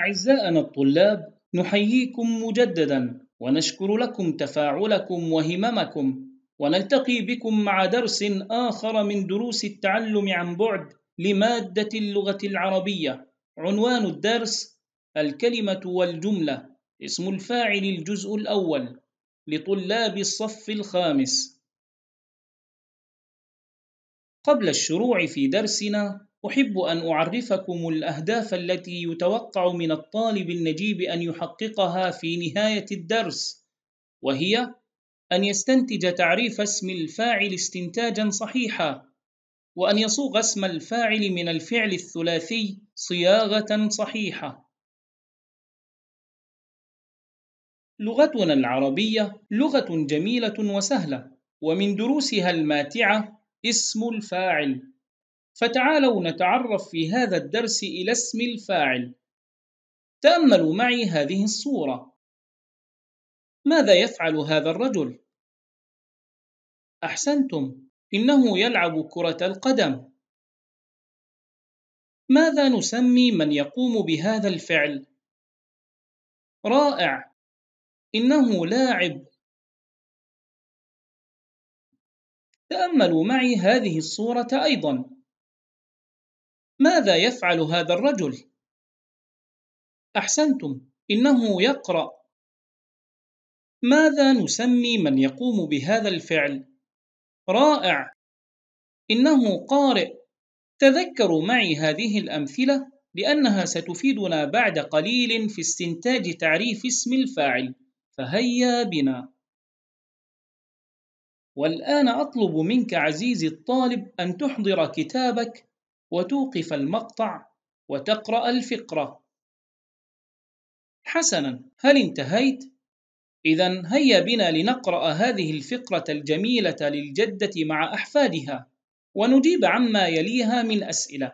أعزائنا الطلاب نحييكم مجددا ونشكر لكم تفاعلكم وهممكم ونلتقي بكم مع درس آخر من دروس التعلم عن بعد لمادة اللغة العربية عنوان الدرس الكلمة والجملة اسم الفاعل الجزء الأول لطلاب الصف الخامس قبل الشروع في درسنا أحب أن أعرفكم الأهداف التي يتوقع من الطالب النجيب أن يحققها في نهاية الدرس، وهي أن يستنتج تعريف اسم الفاعل استنتاجًا صحيحًا، وأن يصوغ اسم الفاعل من الفعل الثلاثي صياغة صحيحة. لغتنا العربية لغة جميلة وسهلة، ومن دروسها الماتعة اسم الفاعل. فتعالوا نتعرف في هذا الدرس إلى اسم الفاعل تأملوا معي هذه الصورة ماذا يفعل هذا الرجل؟ أحسنتم إنه يلعب كرة القدم ماذا نسمي من يقوم بهذا الفعل؟ رائع إنه لاعب تأملوا معي هذه الصورة أيضاً ماذا يفعل هذا الرجل احسنتم انه يقرا ماذا نسمي من يقوم بهذا الفعل رائع انه قارئ تذكروا معي هذه الامثله لانها ستفيدنا بعد قليل في استنتاج تعريف اسم الفاعل فهيا بنا والان اطلب منك عزيزي الطالب ان تحضر كتابك وتوقف المقطع وتقرأ الفقرة حسنا هل انتهيت؟ إذا هيا بنا لنقرأ هذه الفقرة الجميلة للجدة مع أحفادها ونجيب عما يليها من أسئلة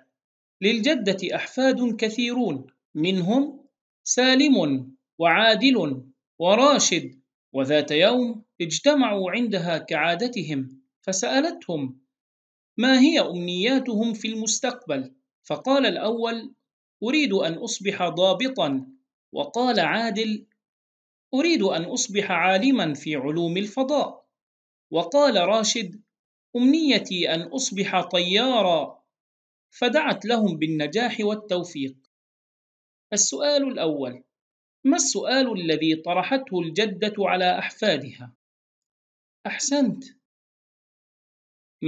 للجدة أحفاد كثيرون منهم سالم وعادل وراشد وذات يوم اجتمعوا عندها كعادتهم فسألتهم ما هي أمنياتهم في المستقبل؟ فقال الأول: أريد أن أصبح ضابطًا، وقال عادل: أريد أن أصبح عالمًا في علوم الفضاء، وقال راشد: أمنيتي أن أصبح طيارًا، فدعت لهم بالنجاح والتوفيق. السؤال الأول: ما السؤال الذي طرحته الجدة على أحفادها؟ أحسنت،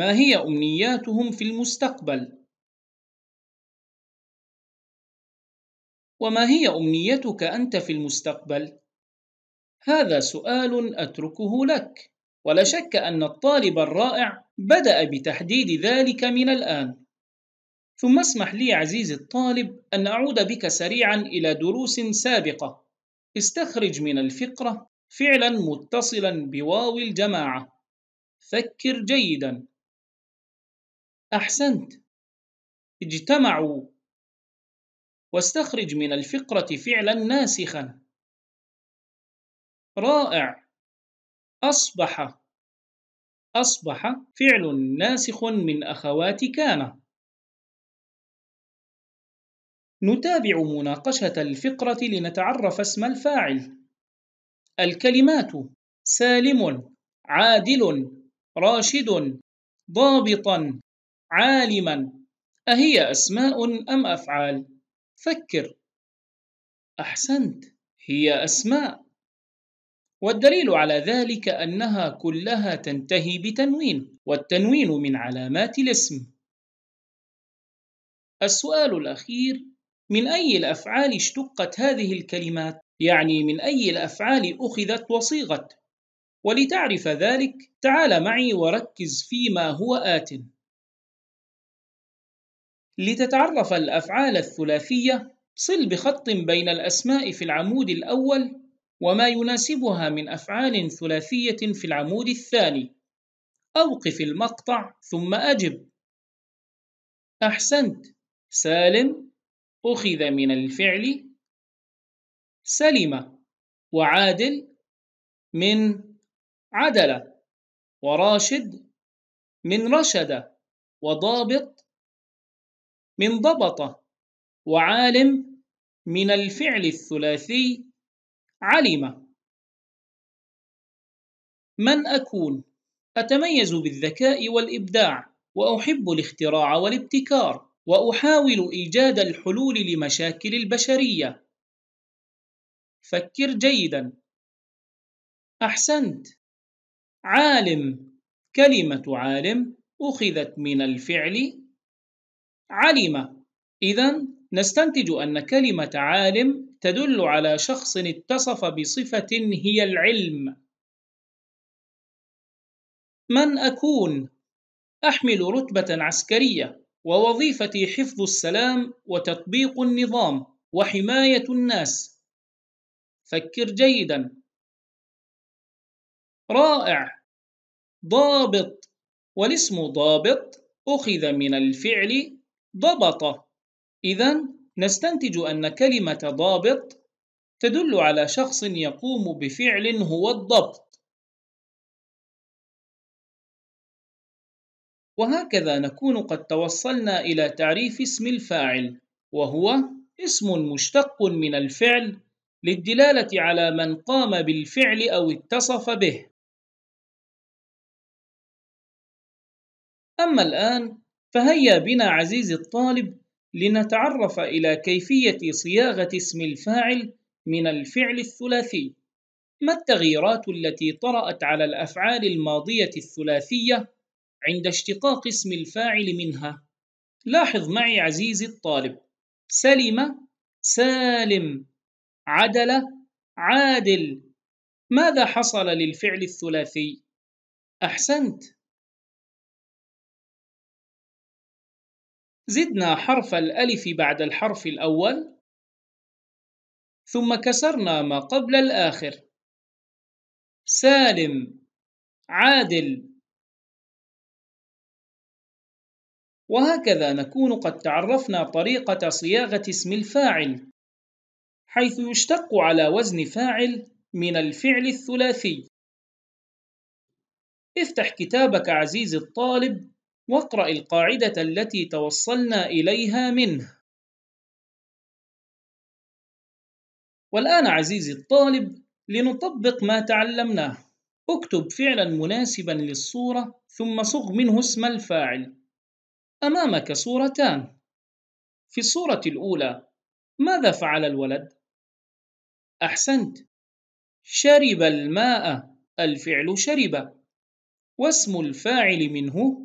ما هي أمنياتهم في المستقبل؟ وما هي أمنيتك أنت في المستقبل؟ هذا سؤال أتركه لك، ولا شك أن الطالب الرائع بدأ بتحديد ذلك من الآن. ثم اسمح لي عزيزي الطالب أن أعود بك سريعا إلى دروس سابقة. استخرج من الفقرة فعلا متصلا بواو الجماعة. فكر جيدا أحسنت اجتمعوا واستخرج من الفقرة فعلا ناسخا رائع أصبح أصبح فعل ناسخ من أخوات كان نتابع مناقشة الفقرة لنتعرف اسم الفاعل الكلمات سالم عادل راشد ضابطا عالما أهي أسماء أم أفعال؟ فكر أحسنت هي أسماء والدليل على ذلك أنها كلها تنتهي بتنوين والتنوين من علامات الاسم السؤال الأخير من أي الأفعال اشتقت هذه الكلمات؟ يعني من أي الأفعال أخذت وصيغت؟ ولتعرف ذلك تعال معي وركز فيما هو آتٍ لتتعرف الأفعال الثلاثية صل بخط بين الأسماء في العمود الأول وما يناسبها من أفعال ثلاثية في العمود الثاني أوقف المقطع ثم أجب أحسنت سالم أخذ من الفعل سلم وعادل من عدل وراشد من رشد وضابط من ضبط وعالم من الفعل الثلاثي علم من أكون؟ أتميز بالذكاء والإبداع وأحب الاختراع والابتكار وأحاول إيجاد الحلول لمشاكل البشرية فكر جيدا أحسنت عالم كلمة عالم أخذت من الفعل علم إذا نستنتج أن كلمة عالم تدل على شخص اتصف بصفة هي العلم. من أكون؟ أحمل رتبة عسكرية، ووظيفتي حفظ السلام وتطبيق النظام وحماية الناس. فكر جيدا. رائع، ضابط، والاسم ضابط أخذ من الفعل ضبط إذا نستنتج أن كلمة ضابط تدل على شخص يقوم بفعل هو الضبط وهكذا نكون قد توصلنا إلى تعريف اسم الفاعل وهو اسم مشتق من الفعل للدلالة على من قام بالفعل أو اتصف به أما الآن فهيا بنا عزيزي الطالب لنتعرف إلى كيفية صياغة اسم الفاعل من الفعل الثلاثي. ما التغييرات التي طرأت على الأفعال الماضية الثلاثية عند اشتقاق اسم الفاعل منها؟ لاحظ معي عزيزي الطالب سلم سالم عدل عادل ماذا حصل للفعل الثلاثي؟ أحسنت زدنا حرف الألف بعد الحرف الأول ثم كسرنا ما قبل الآخر سالم عادل وهكذا نكون قد تعرفنا طريقة صياغة اسم الفاعل حيث يشتق على وزن فاعل من الفعل الثلاثي افتح كتابك عزيزي الطالب واقرأ القاعدة التي توصلنا إليها منه. والآن عزيزي الطالب لنطبق ما تعلمناه. اكتب فعلا مناسبا للصورة ثم صغ منه اسم الفاعل. أمامك صورتان. في الصورة الأولى ماذا فعل الولد؟ أحسنت. شرب الماء الفعل شرب واسم الفاعل منه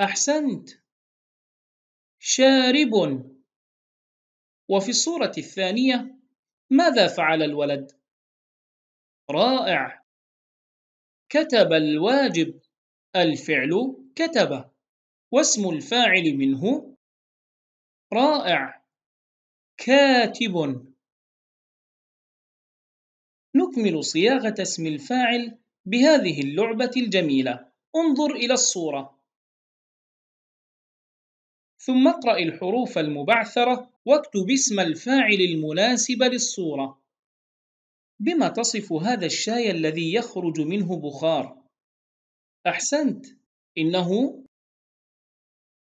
أحسنت شارب وفي الصورة الثانية ماذا فعل الولد؟ رائع كتب الواجب الفعل كتب واسم الفاعل منه رائع كاتب نكمل صياغة اسم الفاعل بهذه اللعبة الجميلة انظر إلى الصورة ثم اقرأ الحروف المبعثرة واكتب اسم الفاعل المناسب للصورة بما تصف هذا الشاي الذي يخرج منه بخار؟ أحسنت إنه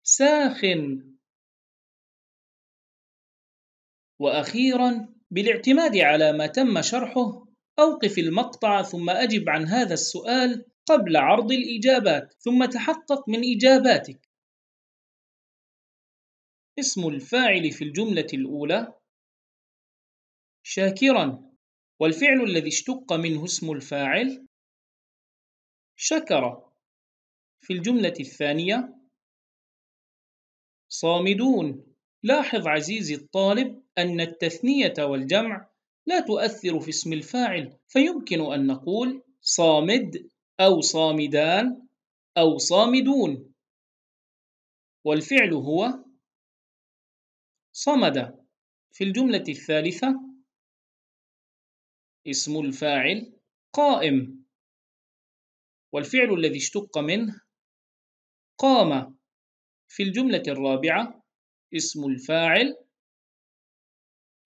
ساخن وأخيرا بالاعتماد على ما تم شرحه أوقف المقطع ثم أجب عن هذا السؤال قبل عرض الإجابات ثم تحقق من إجاباتك اسم الفاعل في الجملة الأولى شاكرا والفعل الذي اشتق منه اسم الفاعل شكر في الجملة الثانية صامدون لاحظ عزيزي الطالب أن التثنية والجمع لا تؤثر في اسم الفاعل فيمكن أن نقول صامد أو صامدان أو صامدون والفعل هو صمد في الجملة الثالثة اسم الفاعل قائم والفعل الذي اشتق منه قام في الجملة الرابعة اسم الفاعل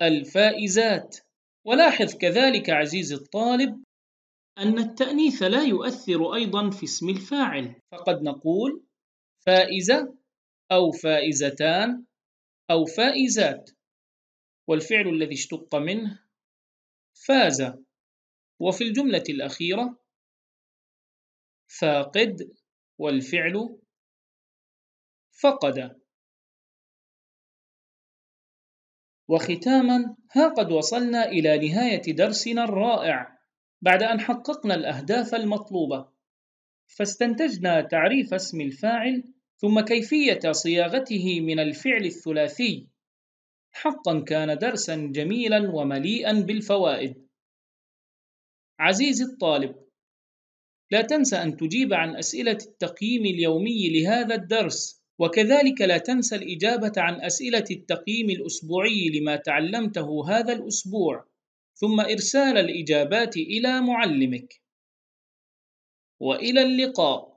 الفائزات ولاحظ كذلك عزيزي الطالب أن التأنيث لا يؤثر أيضا في اسم الفاعل فقد نقول فائزة أو فائزتان أو فائزات والفعل الذي اشتق منه فاز وفي الجملة الأخيرة فاقد والفعل فقد وختاما ها قد وصلنا إلى نهاية درسنا الرائع بعد أن حققنا الأهداف المطلوبة فاستنتجنا تعريف اسم الفاعل ثم كيفية صياغته من الفعل الثلاثي حقا كان درسا جميلا ومليئا بالفوائد عزيزي الطالب لا تنسى أن تجيب عن أسئلة التقييم اليومي لهذا الدرس وكذلك لا تنسى الإجابة عن أسئلة التقييم الأسبوعي لما تعلمته هذا الأسبوع ثم إرسال الإجابات إلى معلمك وإلى اللقاء